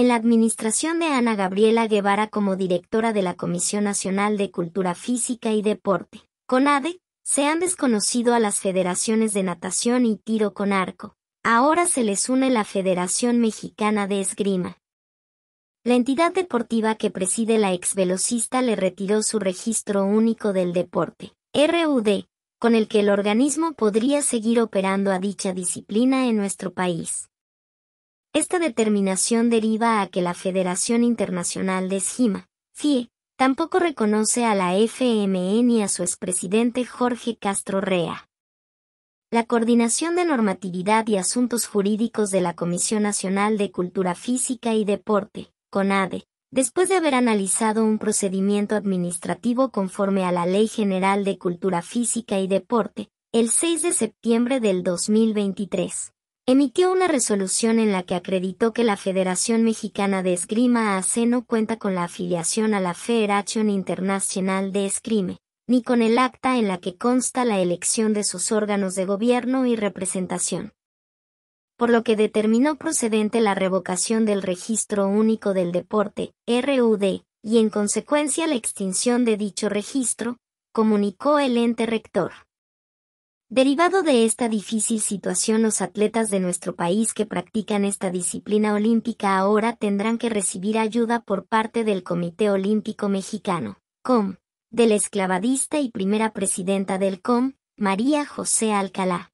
En la administración de Ana Gabriela Guevara como directora de la Comisión Nacional de Cultura Física y Deporte, CONADE, se han desconocido a las federaciones de natación y tiro con arco. Ahora se les une la Federación Mexicana de Esgrima. La entidad deportiva que preside la exvelocista le retiró su registro único del deporte, RUD, con el que el organismo podría seguir operando a dicha disciplina en nuestro país. Esta determinación deriva a que la Federación Internacional de Esjima, FIE, tampoco reconoce a la FMN e y a su expresidente Jorge Castro Rea. La Coordinación de Normatividad y Asuntos Jurídicos de la Comisión Nacional de Cultura Física y Deporte, CONADE, después de haber analizado un procedimiento administrativo conforme a la Ley General de Cultura Física y Deporte, el 6 de septiembre del 2023, emitió una resolución en la que acreditó que la Federación Mexicana de Esgrima AC no cuenta con la afiliación a la Federación Internacional de Esgrime, ni con el acta en la que consta la elección de sus órganos de gobierno y representación. Por lo que determinó procedente la revocación del Registro Único del Deporte, RUD, y en consecuencia la extinción de dicho registro, comunicó el ente rector. Derivado de esta difícil situación, los atletas de nuestro país que practican esta disciplina olímpica ahora tendrán que recibir ayuda por parte del Comité Olímpico Mexicano, COM, del esclavadista y primera presidenta del COM, María José Alcalá.